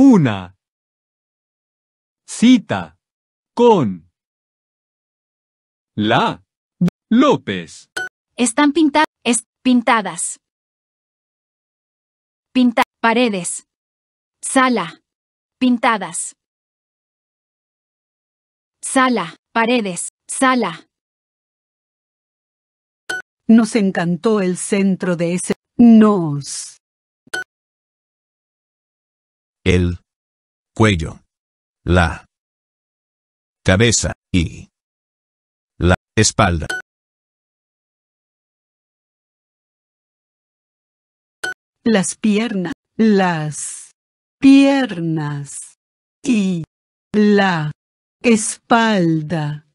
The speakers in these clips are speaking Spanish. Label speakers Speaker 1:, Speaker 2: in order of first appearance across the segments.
Speaker 1: Una. Cita. Con. La. López.
Speaker 2: Están pintadas. Es pintadas. Paredes. Sala. Pintadas. Sala. Paredes. Sala.
Speaker 1: Nos encantó el centro de ese... Nos el cuello, la cabeza y la espalda.
Speaker 2: Las piernas, las piernas y la espalda.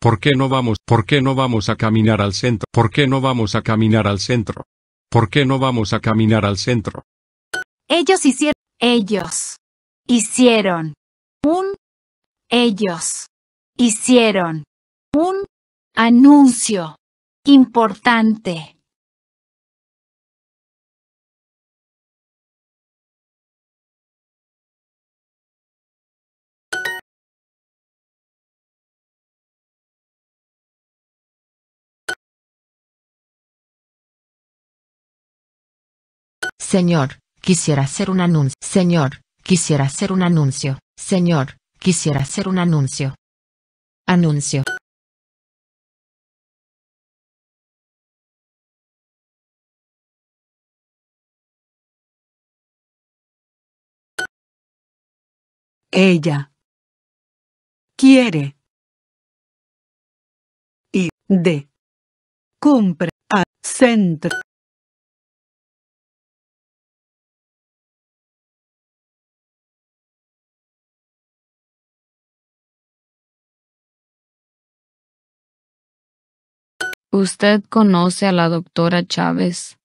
Speaker 1: ¿Por qué no vamos, por qué no vamos a caminar al centro? ¿Por qué no vamos a caminar al centro? ¿Por qué no vamos a caminar al centro?
Speaker 2: Ellos hicieron. Ellos. Hicieron. Un. Ellos. Hicieron. Un. Anuncio. Importante. Señor quisiera hacer un anuncio. Señor, quisiera hacer un anuncio. Señor, quisiera hacer un anuncio.
Speaker 1: Anuncio. Ella. Quiere. Y de. Compra a centro. Usted conoce a la doctora Chávez.